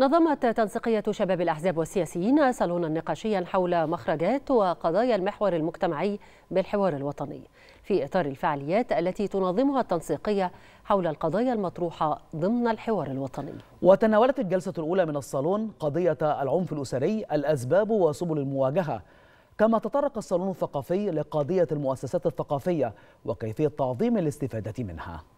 نظمت تنسيقية شباب الأحزاب والسياسيين صالونا نقاشيا حول مخرجات وقضايا المحور المجتمعي بالحوار الوطني في إطار الفعاليات التي تنظمها التنسيقية حول القضايا المطروحة ضمن الحوار الوطني وتناولت الجلسة الأولى من الصالون قضية العنف الأسري الأسباب وسبل المواجهة كما تطرق الصالون الثقافي لقضية المؤسسات الثقافية وكيفية تعظيم الاستفادة منها